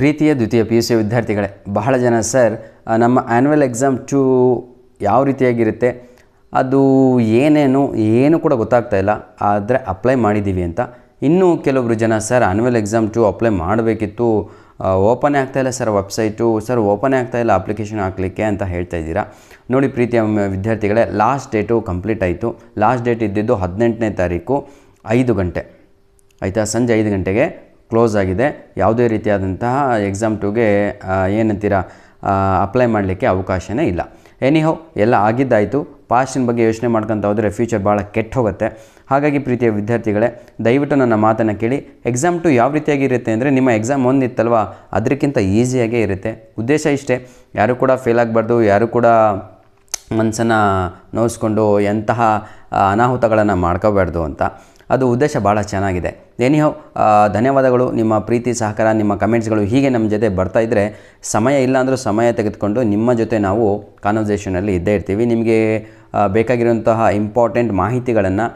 ಪ್ರೀತಿಯ ದ್ವಿತೀಯ P U C ವಿದ್ಯಾರ್ಥಿಗಳೇ ಬಹಳ ಜನ ಸರ್ ನಮ್ಮ ಆ್ಯನ್ಯುವಲ್ ಎಕ್ಸಾಮ್ ಟೂ ಯಾವ ರೀತಿಯಾಗಿರುತ್ತೆ ಅದು ಏನೇನು ಏನು ಕೂಡ ಗೊತ್ತಾಗ್ತಾ ಇಲ್ಲ ಆದರೆ ಅಪ್ಲೈ ಮಾಡಿದ್ದೀವಿ ಅಂತ ಇನ್ನೂ ಕೆಲವೊಬ್ರು ಜನ sir annual exam two apply ಮಾಡಬೇಕಿತ್ತು ಆಗ್ತಾ ಆಗ್ತಾಯಿಲ್ಲ ಸರ್ ವೆಬ್ಸೈಟು ಸರ್ ಆಗ್ತಾ ಆಗ್ತಾಯಿಲ್ಲ ಅಪ್ಲಿಕೇಶನ್ ಹಾಕಲಿಕ್ಕೆ ಅಂತ ಹೇಳ್ತಾ ಇದ್ದೀರಾ ನೋಡಿ ಪ್ರೀತಿಯ ವಿದ್ಯಾರ್ಥಿಗಳೇ ಲಾಸ್ಟ್ ಡೇಟು ಕಂಪ್ಲೀಟ್ ಆಯಿತು ಲಾಸ್ಟ್ ಡೇಟ್ ಇದ್ದಿದ್ದು ಹದಿನೆಂಟನೇ ತಾರೀಕು ಐದು ಗಂಟೆ ಆಯಿತಾ ಸಂಜೆ ಐದು ಗಂಟೆಗೆ ಕ್ಲೋಸ್ ಆಗಿದೆ ಯಾವುದೇ ರೀತಿಯಾದಂತಹ ಎಕ್ಸಾಮ್ ಟುಗೆ ಏನಂತೀರಾ ಅಪ್ಲೈ ಮಾಡಲಿಕ್ಕೆ ಅವಕಾಶವೇ ಇಲ್ಲ ಹೋ ಎಲ್ಲ ಆಗಿದ್ದಾಯಿತು ಪಾಸ್ಟಿನ ಬಗ್ಗೆ ಯೋಚನೆ ಮಾಡ್ಕೊತ ಹೋದರೆ ಫ್ಯೂಚರ್ ಭಾಳ ಕೆಟ್ಟ ಹೋಗುತ್ತೆ ಹಾಗಾಗಿ ಪ್ರೀತಿಯ ವಿದ್ಯಾರ್ಥಿಗಳೇ ದಯವಿಟ್ಟು ನನ್ನ ಮಾತನ್ನು ಕೇಳಿ ಎಕ್ಸಾಮ್ ಟು ಯಾವ ರೀತಿಯಾಗಿರುತ್ತೆ ಅಂದರೆ ನಿಮ್ಮ ಎಕ್ಸಾಮ್ ಒಂದಿತ್ತಲ್ವ ಅದಕ್ಕಿಂತ ಈಸಿಯಾಗೇ ಇರುತ್ತೆ ಉದ್ದೇಶ ಇಷ್ಟೇ ಯಾರೂ ಕೂಡ ಫೇಲ್ ಆಗಬಾರ್ದು ಯಾರೂ ಕೂಡ ಮನಸ್ಸನ್ನು ನೋಯಿಸ್ಕೊಂಡು ಎಂತಹ ಅನಾಹುತಗಳನ್ನು ಮಾಡ್ಕೋಬಾರ್ದು ಅಂತ ಅದು ಉದ್ದೇಶ ಭಾಳ ಚೆನ್ನಾಗಿದೆ ಏನೇ ಧನ್ಯವಾದಗಳು ನಿಮ್ಮ ಪ್ರೀತಿ ಸಹಕಾರ ನಿಮ್ಮ ಕಮೆಂಟ್ಸ್ಗಳು ಹೀಗೆ ನಮ್ಮ ಜೊತೆ ಬರ್ತಾ ಇದ್ದರೆ ಸಮಯ ಇಲ್ಲಾಂದರೂ ಸಮಯ ತೆಗೆದುಕೊಂಡು ನಿಮ್ಮ ಜೊತೆ ನಾವು ಕಾನ್ವರ್ಸೇಷನಲ್ಲಿ ಇದ್ದೇ ಇರ್ತೀವಿ ನಿಮಗೆ ಬೇಕಾಗಿರುವಂತಹ ಇಂಪಾರ್ಟೆಂಟ್ ಮಾಹಿತಿಗಳನ್ನು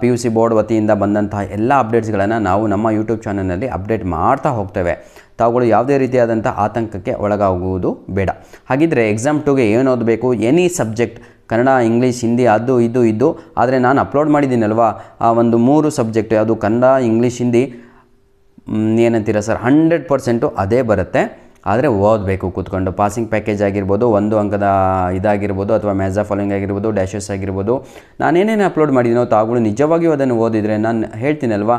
ಪಿ ಯು ಸಿ ಬೋರ್ಡ್ ವತಿಯಿಂದ ಬಂದಂತಹ ಎಲ್ಲ ಅಪ್ಡೇಟ್ಸ್ಗಳನ್ನು ನಾವು ನಮ್ಮ ಯೂಟ್ಯೂಬ್ ಚಾನಲ್ನಲ್ಲಿ ಅಪ್ಡೇಟ್ ಮಾಡ್ತಾ ಹೋಗ್ತೇವೆ ತಾವುಗಳು ಯಾವುದೇ ರೀತಿಯಾದಂಥ ಆತಂಕಕ್ಕೆ ಒಳಗಾಗುವುದು ಬೇಡ ಹಾಗಿದ್ದರೆ ಎಕ್ಸಾಮ್ ಟುಗೆ ಏನು ಓದಬೇಕು any subject Kannada English Hindi ಅದು ಇದು ಇದ್ದು ಆದರೆ ನಾನು ಅಪ್ಲೋಡ್ ಮಾಡಿದ್ದೀನಲ್ವಾ ಆ ಒಂದು ಮೂರು ಸಬ್ಜೆಕ್ಟ್ ಅದು ಕನ್ನಡ ಇಂಗ್ಲೀಷ್ ಹಿಂದಿ ಏನಂತೀರ ಸರ್ ಹಂಡ್ರೆಡ್ ಪರ್ಸೆಂಟು ಅದೇ ಬರುತ್ತೆ ಆದರೆ ಓದಬೇಕು ಕೂತ್ಕೊಂಡು ಪಾಸಿಂಗ್ ಪ್ಯಾಕೇಜ್ ಆಗಿರ್ಬೋದು ಒಂದು ಅಂಕದ ಇದಾಗಿರ್ಬೋದು ಅಥವಾ ಮ್ಯಾಜಾ ಫಾಲೋಯಿಂಗ್ ಆಗಿರ್ಬೋದು ಡ್ಯಾಶಸ್ ಆಗಿರ್ಬೋದು ನಾನೇನೇನು ಅಪ್ಲೋಡ್ ಮಾಡಿದ್ದೀನೋ ತಾವುಗಳು ನಿಜವಾಗಿಯೂ ಅದನ್ನು ಓದಿದರೆ ನಾನು ಹೇಳ್ತೀನಲ್ವಾ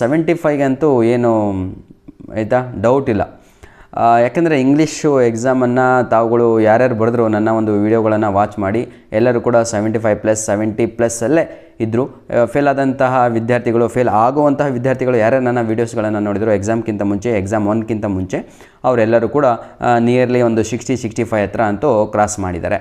ಸೆವೆಂಟಿ ಫೈವ್ಗಂತೂ ಏನು ಆಯಿತಾ ಡೌಟ್ ಇಲ್ಲ ಯಾಕೆಂದರೆ ಇಂಗ್ಲೀಷು ಎಕ್ಸಾಮನ್ನು ತಾವುಗಳು ಯಾರ್ಯಾರು ಬರೆದ್ರು ನನ್ನ ಒಂದು ವಿಡಿಯೋಗಳನ್ನು ವಾಚ್ ಮಾಡಿ ಎಲ್ಲರೂ ಕೂಡ ಸೆವೆಂಟಿ ಫೈವ್ ಪ್ಲಸ್ ಸೆವೆಂಟಿ ಪ್ಲಸ್ಸಲ್ಲೇ ಇದ್ದರು ಫೇಲ್ ಆದಂತಹ ವಿದ್ಯಾರ್ಥಿಗಳು ಫೇಲ್ ಆಗುವಂತಹ ವಿದ್ಯಾರ್ಥಿಗಳು ಯಾರ್ಯಾರು ನನ್ನ ವೀಡಿಯೋಸ್ಗಳನ್ನು ನೋಡಿದರು ಎಕ್ಸಾಮ್ಗಿಂತ ಮುಂಚೆ ಎಕ್ಸಾಮ್ ಒನ್ಗಿಂತ ಮುಂಚೆ ಅವರೆಲ್ಲರೂ ಕೂಡ ನಿಯರ್ಲಿ ಒಂದು ಸಿಕ್ಸ್ಟಿ ಸಿಕ್ಸ್ಟಿ ಫೈವ್ ಹತ್ರ ಅಂತೂ ಕ್ರಾಸ್ ಮಾಡಿದ್ದಾರೆ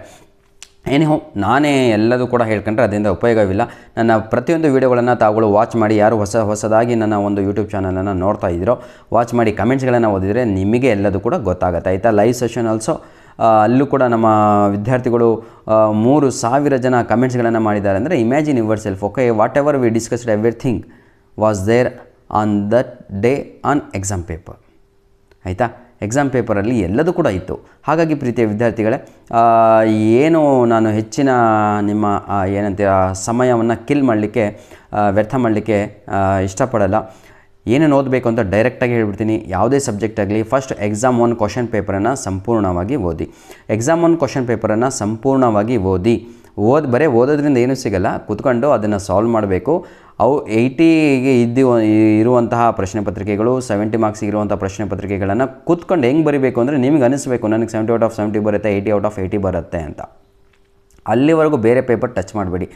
ಏನೇ ಹೋ ನಾನೇ ಎಲ್ಲದೂ ಕೂಡ ಹೇಳ್ಕೊಂಡ್ರೆ ಅದರಿಂದ ಉಪಯೋಗವಿಲ್ಲ ನನ್ನ ಪ್ರತಿಯೊಂದು ವೀಡಿಯೋಗಳನ್ನು ತಾವುಗಳು ವಾಚ್ ಮಾಡಿ ಯಾರು ಹೊಸ ಹೊಸದಾಗಿ ನನ್ನ ಒಂದು ಯೂಟ್ಯೂಬ್ ಚಾನಲನ್ನು ನೋಡ್ತಾ ಇದ್ದೀರೋ ವಾಚ್ ಮಾಡಿ ಕಮೆಂಟ್ಸ್ಗಳನ್ನು ಓದಿದರೆ ನಿಮಗೆ ಎಲ್ಲದೂ ಕೂಡ ಗೊತ್ತಾಗುತ್ತೆ ಆಯಿತಾ ಲೈವ್ ಸೆಷನ್ ಆಲ್ಸೋ ಅಲ್ಲೂ ಕೂಡ ನಮ್ಮ ವಿದ್ಯಾರ್ಥಿಗಳು ಮೂರು ಸಾವಿರ ಜನ ಕಮೆಂಟ್ಸ್ಗಳನ್ನು ಮಾಡಿದ್ದಾರೆ ಅಂದರೆ imagine yourself okay whatever we discussed everything was there on that day on exam paper ಆಯಿತಾ ಎಕ್ಸಾಮ್ ಪೇಪರಲ್ಲಿ ಎಲ್ಲದೂ ಕೂಡ ಇತ್ತು ಹಾಗಾಗಿ ಪ್ರೀತಿಯ ವಿದ್ಯಾರ್ಥಿಗಳೇ ಏನು ನಾನು ಹೆಚ್ಚಿನ ನಿಮ್ಮ ಏನಂತೀರ ಸಮಯವನ್ನು ಕಿಲ್ ಮಾಡಲಿಕ್ಕೆ ವ್ಯರ್ಥ ಮಾಡಲಿಕ್ಕೆ ಇಷ್ಟಪಡಲ್ಲ ಏನೇನು ಓದಬೇಕು ಅಂತ ಡೈರೆಕ್ಟಾಗಿ ಹೇಳ್ಬಿಡ್ತೀನಿ ಯಾವುದೇ ಸಬ್ಜೆಕ್ಟ್ ಆಗಲಿ ಫಸ್ಟ್ ಎಕ್ಸಾಮ್ ಒನ್ ಕ್ವಶನ್ ಪೇಪರನ್ನು ಸಂಪೂರ್ಣವಾಗಿ ಓದಿ ಎಕ್ಸಾಮ್ ಒನ್ ಕ್ವಶನ್ ಪೇಪರನ್ನು ಸಂಪೂರ್ಣವಾಗಿ ಓದಿ ಓದ್ ಬರೀ ಓದೋದ್ರಿಂದ ಏನೂ ಸಿಗಲ್ಲ ಕುತ್ಕೊಂಡು ಅದನ್ನು ಸಾಲ್ವ್ ಮಾಡಬೇಕು ಅವು ಏಯ್ಟಿಗೆ ಇದ್ದು ಇರುವಂತಹ ಪ್ರಶ್ನೆ ಪತ್ರಿಕೆಗಳು ಸೆವೆಂಟಿ ಮಾರ್ಕ್ಸಿಗೆ ಇರುವಂಥ ಪ್ರಶ್ನೆ ಪತ್ರಿಕೆಗಳನ್ನು ಕೂತ್ಕೊಂಡು ಹೆಂಗೆ ಬರಿಬೇಕು ಅಂದರೆ ನಿಮಗೆ ಅನಿಸ್ಬೇಕು ನನಗೆ ಸೆವೆಂಟಿ ಔಟ್ ಆಫ್ ಸೆವೆಂಟಿ ಬರುತ್ತೆ ಏಯ್ಟಿ ಔಟ್ ಆಫ್ ಏಯ್ಟಿ ಬರುತ್ತೆ ಅಂತ ಅಲ್ಲಿವರೆಗೂ ಬೇರೆ ಪೇಪರ್ ಟಚ್ ಮಾಡಬೇಡಿ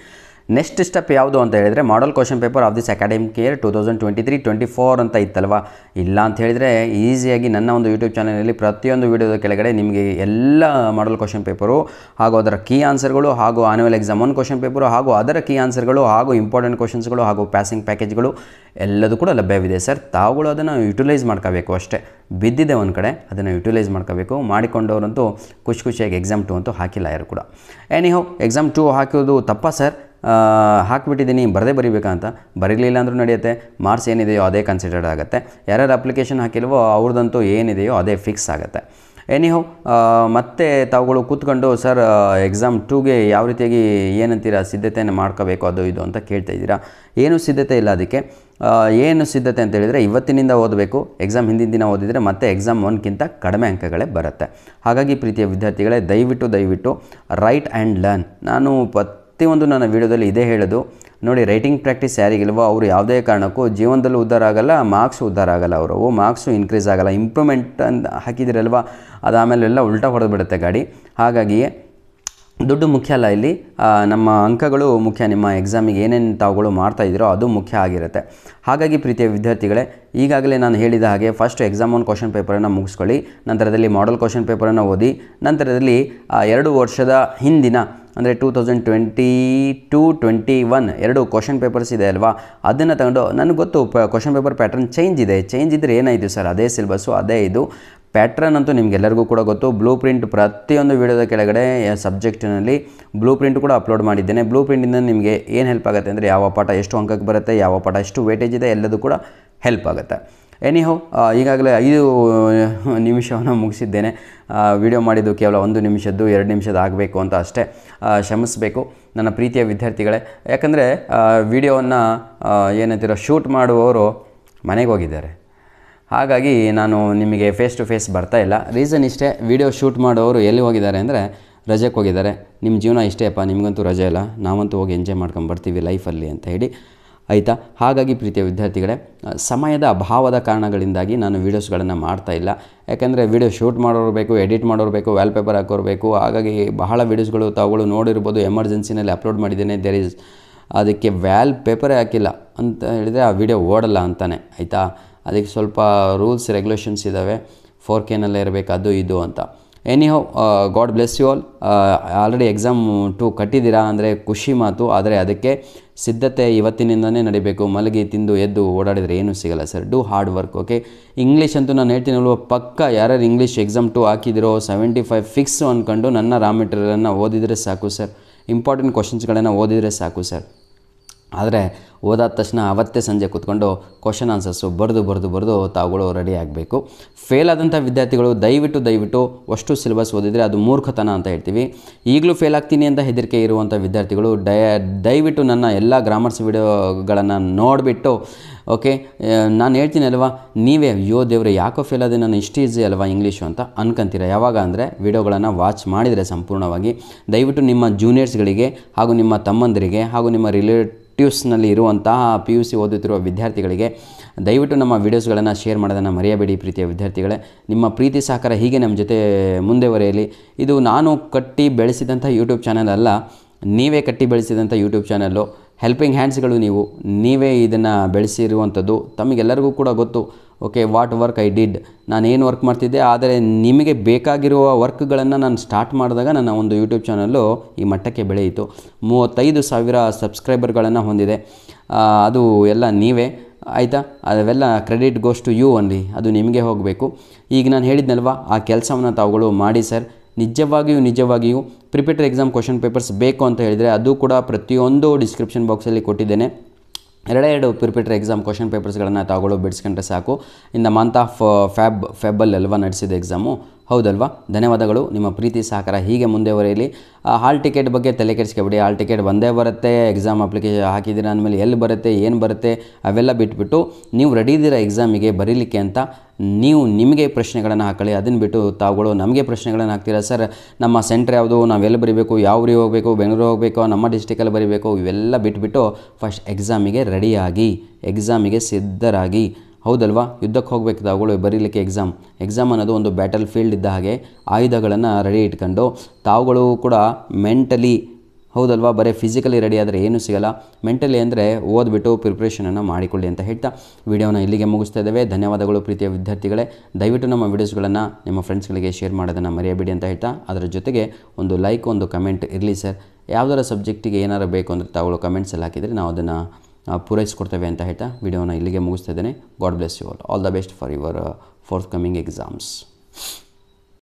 ನೆಕ್ಸ್ಟ್ ಸ್ಟೆಪ್ ಯಾವುದು ಅಂತ ಹೇಳಿದರೆ model question paper of this academic year two thousand twenty three twenty four ಅಂತ ಇತ್ತಲ್ವ ಇಲ್ಲ ಅಂತ ಹೇಳಿದರೆ ಈಸಿಯಾಗಿ ನನ್ನ ಒಂದು ಯೂಟ್ಯೂಬ್ ಚಾನಲಲ್ಲಿ ಪ್ರತಿಯೊಂದು ವೀಡಿಯೋದ ಕೆಳಗಡೆ ನಿಮಗೆ ಎಲ್ಲ ಮಾಡಲ್ ಕ್ವಶನ್ ಪೇಪರು ಹಾಗೂ ಅದರ ಕೀ ಆನ್ಸರ್ಗಳು ಹಾಗೂ annual exam one question paper ಹಾಗೂ ಅದರ ಕೀ ಆನ್ಸರ್ಗಳು ಹಾಗೂ ಇಂಪಾರ್ಟೆಂಟ್ ಕ್ವಶನ್ಸ್ಗಳು ಹಾಗೂ ಪ್ಯಾಸಿಂಗ್ ಪ್ಯಾಕೇಜ್ಗಳು ಎಲ್ಲದೂ ಕೂಡ ಲಭ್ಯವಿದೆ ಸರ್ ತಾವುಗಳು ಅದನ್ನು ಯುಟಿಲೈಸ್ ಮಾಡ್ಕೋಬೇಕು ಅಷ್ಟೇ ಬಿದ್ದಿದೆ ಒಂದು ಕಡೆ ಅದನ್ನು ಯುಟಿಲೈಸ್ ಮಾಡ್ಕೋಬೇಕು ಮಾಡಿಕೊಂಡವರಂತೂ ಖುಷಿ ಖುಷಿಯಾಗಿ ಎಕ್ಸಾಮ್ ಟು ಅಂತೂ ಹಾಕಿಲ್ಲ ಯಾರು ಕೂಡ ಎನಿ ಎಕ್ಸಾಮ್ ಟು ಹಾಕೋದು ತಪ್ಪ ಸರ್ ಹಾಕ್ಬಿಟ್ಟಿದ್ದೀನಿ ಬರದೇ ಬರಿಬೇಕಂತ ಅಂತ ಬರೀಲಿಲ್ಲ ಅಂದರೂ ನಡೆಯುತ್ತೆ ಮಾರ್ಕ್ಸ್ ಏನಿದೆಯೋ ಅದೇ ಕನ್ಸಿಡರ್ಡ್ ಆಗುತ್ತೆ ಯಾರ್ಯಾರು ಅಪ್ಲಿಕೇಶನ್ ಹಾಕಿಲ್ವೋ ಅವ್ರದ್ದಂತೂ ಏನಿದೆಯೋ ಅದೇ ಫಿಕ್ಸ್ ಆಗುತ್ತೆ ಎನಿಹೌ ಮತ್ತೆ ತಾವುಗಳು ಕೂತ್ಕೊಂಡು ಸರ್ ಎಕ್ಸಾಮ್ ಟೂಗೆ ಯಾವ ರೀತಿಯಾಗಿ ಏನಂತೀರಾ ಸಿದ್ಧತೆಯನ್ನು ಮಾಡ್ಕೋಬೇಕು ಅದು ಇದು ಅಂತ ಕೇಳ್ತಾ ಇದ್ದೀರಾ ಏನೂ ಸಿದ್ಧತೆ ಇಲ್ಲ ಅದಕ್ಕೆ ಏನು ಸಿದ್ಧತೆ ಅಂತ ಹೇಳಿದರೆ ಇವತ್ತಿನಿಂದ ಓದಬೇಕು ಎಕ್ಸಾಮ್ ಹಿಂದಿನ ದಿನ ಓದಿದರೆ ಮತ್ತೆ ಎಕ್ಸಾಮ್ ಒನ್ಗಿಂತ ಕಡಿಮೆ ಅಂಕಗಳೇ ಬರುತ್ತೆ ಹಾಗಾಗಿ ಪ್ರೀತಿಯ ವಿದ್ಯಾರ್ಥಿಗಳೇ ದಯವಿಟ್ಟು ದಯವಿಟ್ಟು ರೈಟ್ ಆ್ಯಂಡ್ ಲರ್ನ್ ನಾನು ಪತ್ ಪ್ರತಿಯೊಂದು ನನ್ನ ವೀಡಿಯೋದಲ್ಲಿ ಇದೇ ಹೇಳೋದು ನೋಡಿ ರೈಟಿಂಗ್ ಪ್ರಾಕ್ಟೀಸ್ ಯಾರಿಗಿಲ್ವೋ ಅವರು ಯಾವುದೇ ಕಾರಣಕ್ಕೂ ಜೀವನದಲ್ಲೂ ಉದ್ಧಾರ ಆಗಲ್ಲ ಮಾರ್ಕ್ಸು ಉದ್ಧಾರ ಆಗಲ್ಲ ಅವರು ಮಾರ್ಕ್ಸು ಇನ್ಕ್ರೀಸ್ ಆಗಲ್ಲ ಇಂಪ್ರೂವ್ಮೆಂಟ್ ಅಂತ ಹಾಕಿದಿರಲ್ವ ಅದಾಮೇಲೆಲ್ಲ ಉಲ್ಟಾ ಬಿಡುತ್ತೆ ಗಾಡಿ ಹಾಗಾಗಿಯೇ ದುಡ್ಡು ಮುಖ್ಯ ಅಲ್ಲ ಇಲ್ಲಿ ನಮ್ಮ ಅಂಕಗಳು ಮುಖ್ಯ ನಿಮ್ಮ ಎಕ್ಸಾಮಿಗೆ ಏನೇನು ತಾವುಗಳು ಮಾಡ್ತಾ ಇದ್ದೀರೋ ಅದು ಮುಖ್ಯ ಆಗಿರುತ್ತೆ ಹಾಗಾಗಿ ಪ್ರೀತಿಯ ವಿದ್ಯಾರ್ಥಿಗಳೇ ಈಗಾಗಲೇ ನಾನು ಹೇಳಿದ ಹಾಗೆ ಫಸ್ಟ್ ಎಕ್ಸಾಮ್ ಒನ್ ಕ್ವಶನ್ ಪೇಪರನ್ನು ಮುಗಿಸ್ಕೊಳ್ಳಿ ನಂತರದಲ್ಲಿ ಮಾಡಲ್ ಕ್ವಶನ್ ಪೇಪರನ್ನು ಓದಿ ನಂತರದಲ್ಲಿ ಎರಡು ವರ್ಷದ ಹಿಂದಿನ ಅಂದರೆ two thousand twenty two twenty one ಎರಡು ಕ್ವಶನ್ ಪೇಪರ್ಸ್ ಇದೆ ಅಲ್ವಾ ಅದನ್ನು ತಗೊಂಡು ನನಗೆ ಗೊತ್ತು ಪ ಕ್ವಶನ್ ಪೇಪರ್ ಪ್ಯಾಟ್ರನ್ ಚೇಂಜ್ ಇದೆ ಚೇಂಜ್ ಇದ್ದರೆ ಏನಾಯಿತು ಸರ್ ಅದೇ ಸಿಲೆಬಸ್ಸು ಅದೇ ಇದು ಪ್ಯಾಟ್ರನ್ ಅಂತೂ ನಿಮಗೆಲ್ಲರಿಗೂ ಕೂಡ ಗೊತ್ತು ಬ್ಲೂ ಪ್ರಿಂಟ್ ಪ್ರತಿಯೊಂದು ವೀಡಿಯೋದ ಕೆಳಗಡೆ ಸಬ್ಜೆಕ್ಟಿನಲ್ಲಿ ಬ್ಲೂ ಪ್ರಿಂಟ್ ಕೂಡ ಅಪ್ಲೋಡ್ ಮಾಡಿದ್ದೇನೆ ಬ್ಲೂ ಪ್ರಿಂಟಿಂದ ನಿಮಗೆ ಏನು ಹೆಲ್ಪ್ ಆಗುತ್ತೆ ಅಂದರೆ ಯಾವ ಪಾಠ ಎಷ್ಟು ಅಂಕಕ್ಕೆ ಬರುತ್ತೆ ಯಾವ ಪಾಠ ಎಷ್ಟು ವೇಟೇಜ್ ಇದೆ ಎಲ್ಲದೂ ಕೂಡ ಹೆಲ್ಪ್ ಆಗುತ್ತೆ ಎನಿಹೋ ಈಗಾಗಲೇ ಐದು ನಿಮಿಷವನ್ನು ಮುಗಿಸಿದ್ದೇನೆ ವಿಡಿಯೋ ಮಾಡಿದ್ದು ಕೇವಲ ಒಂದು ನಿಮಿಷದ್ದು ಎರಡು ನಿಮಿಷದ ಆಗಬೇಕು ಅಂತ ಅಷ್ಟೇ ಶ್ರಮಿಸಬೇಕು ನನ್ನ ಪ್ರೀತಿಯ ವಿದ್ಯಾರ್ಥಿಗಳೇ ಯಾಕಂದರೆ ವಿಡಿಯೋವನ್ನು ಏನಂತೀರೋ ಶೂಟ್ ಮಾಡುವವರು ಮನೆಗೆ ಹೋಗಿದ್ದಾರೆ ಹಾಗಾಗಿ ನಾನು ನಿಮಗೆ ಫೇಸ್ ಟು ಫೇಸ್ ಬರ್ತಾ ಇಲ್ಲ ರೀಸನ್ ಇಷ್ಟೇ ವಿಡಿಯೋ ಶೂಟ್ ಮಾಡುವವರು ಎಲ್ಲಿ ಹೋಗಿದ್ದಾರೆ ಅಂದರೆ ರಜೆಗೆ ಹೋಗಿದ್ದಾರೆ ನಿಮ್ಮ ಜೀವನ ಇಷ್ಟೇ ಅಪ್ಪ ನಿಮಗಂತೂ ರಜೆ ಇಲ್ಲ ನಾವಂತೂ ಹೋಗಿ ಎಂಜಾಯ್ ಮಾಡ್ಕೊಂಡು ಬರ್ತೀವಿ ಲೈಫಲ್ಲಿ ಅಂತ ಹೇಳಿ ಆಯಿತಾ ಹಾಗಾಗಿ ಪ್ರೀತಿಯ ವಿದ್ಯಾರ್ಥಿಗಳೇ ಸಮಯದ ಅಭಾವದ ಕಾರಣಗಳಿಂದಾಗಿ ನಾನು ವೀಡಿಯೋಸ್ಗಳನ್ನು ಮಾಡ್ತಾ ಇಲ್ಲ ಯಾಕೆಂದರೆ ವೀಡಿಯೋ ಶೂಟ್ ಮಾಡೋರು ಬೇಕು ಎಡಿಟ್ ಮಾಡೋರು ಬೇಕು ಪೇಪರ್ ಹಾಕೋರ್ಬೇಕು ಹಾಗಾಗಿ ಬಹಳ ವೀಡಿಯೋಸ್ಗಳು ತಾವುಗಳು ನೋಡಿರ್ಬೋದು ಎಮರ್ಜೆನ್ಸಿನಲ್ಲಿ ಅಪ್ಲೋಡ್ ಮಾಡಿದ್ದೇನೆ ದೇರ್ ಇಸ್ ಅದಕ್ಕೆ ವ್ಯಾಲ್ ಪೇಪರೇ ಹಾಕಿಲ್ಲ ಅಂತ ಹೇಳಿದರೆ ಆ ವೀಡಿಯೋ ಓಡಲ್ಲ ಅಂತಾನೆ ಆಯಿತಾ ಅದಕ್ಕೆ ಸ್ವಲ್ಪ ರೂಲ್ಸ್ ರೆಗ್ಯುಲೇಷನ್ಸ್ ಇದ್ದಾವೆ ಫೋರ್ ಕೆನಲ್ಲೇ ಇರಬೇಕು ಅದು ಇದು ಅಂತ anyhow God bless you all already exam ಟು ಕಟ್ಟಿದ್ದೀರಾ ಅಂದರೆ ಖುಷಿ ಮಾತು ಆದರೆ ಅದಕ್ಕೆ ಸಿದ್ಧತೆ ಇವತ್ತಿನಿಂದನೇ ನಡಿಬೇಕು ಮಲಗಿ ತಿಂದು ಎದ್ದು ಓಡಾಡಿದರೆ ಏನೂ ಸಿಗಲ್ಲ sir do hard work okay English ಅಂತೂ ನಾನು ಅಲ್ವ ಪಕ್ಕ ಯಾರ್ಯಾರು ಇಂಗ್ಲೀಷ್ ಎಕ್ಸಾಮ್ ಟು ಹಾಕಿದಿರೋ ಸೆವೆಂಟಿ ಫೈವ್ ಫಿಕ್ಸ್ ಅಂದ್ಕೊಂಡು ನನ್ನ ರಾ ಮೆಟೀರಿಯಲನ್ನು ಓದಿದರೆ ಸಾಕು ಸರ್ ಇಂಪಾರ್ಟೆಂಟ್ ಕ್ವಶನ್ಸ್ಗಳನ್ನು ಓದಿದರೆ ಸಾಕು ಸರ್ ಆದರೆ ಓದಾದ ತಕ್ಷಣ ಅವತ್ತೇ ಸಂಜೆ ಕೂತ್ಕೊಂಡು ಕ್ವಶನ್ ಆನ್ಸರ್ಸು ಬರೆದು ಬರೆದು ಬರೆದು ತಾವುಗಳು ರೆಡಿ ಆಗಬೇಕು ಫೇಲ್ ಆದಂಥ ವಿದ್ಯಾರ್ಥಿಗಳು ದಯವಿಟ್ಟು ದಯವಿಟ್ಟು ಅಷ್ಟು ಸಿಲೆಬಸ್ ಓದಿದರೆ ಅದು ಮೂರ್ಖತನ ಅಂತ ಹೇಳ್ತೀವಿ ಈಗಲೂ ಫೇಲ್ ಆಗ್ತೀನಿ ಅಂತ ಹೆದರಿಕೆ ಇರುವಂಥ ವಿದ್ಯಾರ್ಥಿಗಳು ಡಯ ದಯವಿಟ್ಟು ನನ್ನ ಎಲ್ಲ ಗ್ರಾಮರ್ಸ್ ವಿಡಿಯೋಗಳನ್ನು ನೋಡಿಬಿಟ್ಟು ಓಕೆ ನಾನು ಹೇಳ್ತೀನಿ ಅಲ್ವಾ ನೀವೇ ಅಯ್ಯೋ ದೇವರೇ ಯಾಕೋ ಫೇಲ್ ಆದರೆ ನಾನು ಇಷ್ಟು ಈಸಿ ಅಲ್ವಾ ಇಂಗ್ಲೀಷು ಅಂತ ಅನ್ಕೊಂತೀರ ಯಾವಾಗ ಅಂದರೆ ವೀಡಿಯೋಗಳನ್ನು ವಾಚ್ ಮಾಡಿದರೆ ಸಂಪೂರ್ಣವಾಗಿ ದಯವಿಟ್ಟು ನಿಮ್ಮ ಜೂನಿಯರ್ಸ್ಗಳಿಗೆ ಹಾಗೂ ನಿಮ್ಮ ತಮ್ಮಂದರಿಗೆ ಹಾಗೂ ನಿಮ್ಮ ರಿಲೇಟ್ ಟ್ಯೂಸ್ನಲ್ಲಿ ಇರುವಂತಹ ಪಿ ಯು ಸಿ ಓದುತ್ತಿರುವ ವಿದ್ಯಾರ್ಥಿಗಳಿಗೆ ದಯವಿಟ್ಟು ನಮ್ಮ ವೀಡಿಯೋಸ್ಗಳನ್ನು ಶೇರ್ ಮಾಡೋದನ್ನು ಮರೆಯಬೇಡಿ ಪ್ರೀತಿಯ ವಿದ್ಯಾರ್ಥಿಗಳೇ ನಿಮ್ಮ ಪ್ರೀತಿ ಸಹಕಾರ ಹೀಗೆ ನಮ್ಮ ಜೊತೆ ಮುಂದೆವರೆಯಲಿ ಇದು ನಾನು ಕಟ್ಟಿ ಬೆಳೆಸಿದಂಥ ಯೂಟ್ಯೂಬ್ ಚಾನಲ್ ಅಲ್ಲ ನೀವೇ ಕಟ್ಟಿ ಬೆಳೆಸಿದಂಥ ಯೂಟ್ಯೂಬ್ ಚಾನಲ್ಲು ಹೆಲ್ಪಿಂಗ್ ಹ್ಯಾಂಡ್ಸ್ಗಳು ನೀವು ನೀವೇ ಇದನ್ನು ಬೆಳೆಸಿರುವಂಥದ್ದು ತಮಗೆಲ್ಲರಿಗೂ ಕೂಡ ಗೊತ್ತು okay what work I did ನಾನೇನು ವರ್ಕ್ ಮಾಡ್ತಿದ್ದೆ ಆದರೆ ನಿಮಗೆ ಬೇಕಾಗಿರುವ ವರ್ಕ್ಗಳನ್ನು ನಾನು ಸ್ಟಾರ್ಟ್ ಮಾಡಿದಾಗ ನನ್ನ ಒಂದು ಯೂಟ್ಯೂಬ್ ಚಾನಲ್ಲು ಈ ಮಟ್ಟಕ್ಕೆ ಬೆಳೆಯಿತು ಮೂವತ್ತೈದು ಸಾವಿರ ಸಬ್ಸ್ಕ್ರೈಬರ್ಗಳನ್ನು ಹೊಂದಿದೆ ಅದು ಎಲ್ಲ ನೀವೇ ಆಯಿತಾ ಅದೆಲ್ಲ credit goes to you only ಅದು ನಿಮಗೆ ಹೋಗಬೇಕು ಈಗ ನಾನು ಹೇಳಿದ್ನಲ್ವ ಆ ಕೆಲಸವನ್ನು ತಾವುಗಳು ಮಾಡಿ ಸರ್ ನಿಜವಾಗಿಯೂ ನಿಜವಾಗಿಯೂ ಪ್ರಿಪೇಟರ್ ಎಕ್ಸಾಮ್ ಕ್ವಶನ್ ಪೇಪರ್ಸ್ ಬೇಕು ಅಂತ ಹೇಳಿದರೆ ಅದು ಕೂಡ ಪ್ರತಿಯೊಂದು ಡಿಸ್ಕ್ರಿಪ್ಷನ್ ಬಾಕ್ಸಲ್ಲಿ ಕೊಟ್ಟಿದ್ದೇನೆ ಎರಡೆರಡು ಪ್ರಿಪೇಟರ್ ಎಕ್ಸಾಮ್ ಕ್ವಶನ್ ಪೇಪರ್ಸ್ಗಳನ್ನು ತಗೊಳ್ಳೋ ಬಿಡಿಸ್ಕೊಂಡ್ರೆ ಸಾಕು ಇನ್ ದ ಮಂತ್ ಆಫ್ ಫ್ಯಾಬ್ ಫೆಬಲ್ ಎಲ್ವ ನಡೆಸಿದ ಎಕ್ಸಾಮು ಹೌದಲ್ವಾ ಧನ್ಯವಾದಗಳು ನಿಮ್ಮ ಪ್ರೀತಿ ಸಹಕಾರ ಹೀಗೆ ಮುಂದೆವರೆಯಲಿ ಹಾಲ್ ಟಿಕೆಟ್ ಬಗ್ಗೆ ತಲೆ ಕೆಡಿಸ್ಕೊಬಿಡಿ ಹಾಲ್ ಟಿಕೆಟ್ ಒಂದೇ ಬರುತ್ತೆ ಎಕ್ಸಾಮ್ ಅಪ್ಲಿಕೇಶನ್ ಹಾಕಿದ್ದೀರಾ ಅಂದಮೇಲೆ ಎಲ್ಲಿ ಬರುತ್ತೆ ಏನು ಬರುತ್ತೆ ಅವೆಲ್ಲ ಬಿಟ್ಬಿಟ್ಟು ನೀವು ರೆಡಿ ಇದ್ದೀರಾ ಎಕ್ಸಾಮಿಗೆ ಬರೀಲಿಕ್ಕೆ ಅಂತ ನೀವು ನಿಮಗೆ ಪ್ರಶ್ನೆಗಳನ್ನು ಹಾಕೊಳ್ಳಿ ಅದನ್ನು ಬಿಟ್ಟು ತಾವುಗಳು ನಮಗೆ ಪ್ರಶ್ನೆಗಳನ್ನು ಹಾಕ್ತೀರಾ ಸರ್ ನಮ್ಮ ಸೆಂಟ್ರ್ ಯಾವುದು ನಾವು ಎಲ್ಲಿ ಬರೀಬೇಕು ಯಾವ ಊರಿಗೆ ಹೋಗಬೇಕು ಬೆಂಗಳೂರು ಹೋಗಬೇಕು ನಮ್ಮ ಡಿಸ್ಟಿಕಲ್ಲಿ ಬರೀಬೇಕು ಇವೆಲ್ಲ ಬಿಟ್ಬಿಟ್ಟು ಫಸ್ಟ್ ಎಕ್ಸಾಮಿಗೆ ರೆಡಿಯಾಗಿ ಎಕ್ಸಾಮಿಗೆ ಸಿದ್ಧರಾಗಿ ಹೌದಲ್ವಾ ಯುದ್ಧಕ್ಕೆ ಹೋಗಬೇಕು ತಾವುಗಳು ಬರೀಲಿಕ್ಕೆ ಎಕ್ಸಾಮ್ ಎಕ್ಸಾಮ್ ಅನ್ನೋದು ಒಂದು ಬ್ಯಾಟಲ್ ಫೀಲ್ಡ್ ಇದ್ದ ಹಾಗೆ ಆಯುಧಗಳನ್ನು ರೆಡಿ ಇಟ್ಕೊಂಡು ತಾವುಗಳು ಕೂಡ ಮೆಂಟಲಿ ಹೌದಲ್ವಾ ಬರೀ ಫಿಸಿಕಲಿ ರೆಡಿ ಆದರೆ ಏನೂ ಸಿಗಲ್ಲ ಮೆಂಟಲಿ ಅಂದರೆ ಓದ್ಬಿಟ್ಟು ಪ್ರಿಪ್ರೇಷನನ್ನು ಮಾಡಿಕೊಳ್ಳಿ ಅಂತ ಹೇಳ್ತಾ ವಿಡಿಯೋನ ಇಲ್ಲಿಗೆ ಮುಗಿಸ್ತಾ ಇದ್ದೇವೆ ಧನ್ಯವಾದಗಳು ಪ್ರೀತಿಯ ವಿದ್ಯಾರ್ಥಿಗಳೇ ದಯವಿಟ್ಟು ನಮ್ಮ ವಿಡಿಯೋಸ್ಗಳನ್ನು ನಿಮ್ಮ ಫ್ರೆಂಡ್ಸ್ಗಳಿಗೆ ಶೇರ್ ಮಾಡೋದನ್ನು ಮರೆಯಬೇಡಿ ಅಂತ ಹೇಳ್ತಾ ಅದರ ಜೊತೆಗೆ ಒಂದು ಲೈಕ್ ಒಂದು ಕಮೆಂಟ್ ಇರಲಿ ಸರ್ ಯಾವುದರ ಸಬ್ಜೆಕ್ಟಿಗೆ ಏನಾರು ಬೇಕು ಅಂದರೆ ತಾವುಗಳು ಕಮೆಂಟ್ಸಲ್ಲಿ ಹಾಕಿದರೆ ನಾವು ಅದನ್ನು ಪೂರೈಸಿಕೊಡ್ತೇವೆ ಅಂತ ಹೇಳ್ತಾ ವಿಡಿಯೋನ ಇಲ್ಲಿಗೆ ಮುಗಿಸ್ತಾ ಇದ್ದೇನೆ God bless you all all the best for your forthcoming exams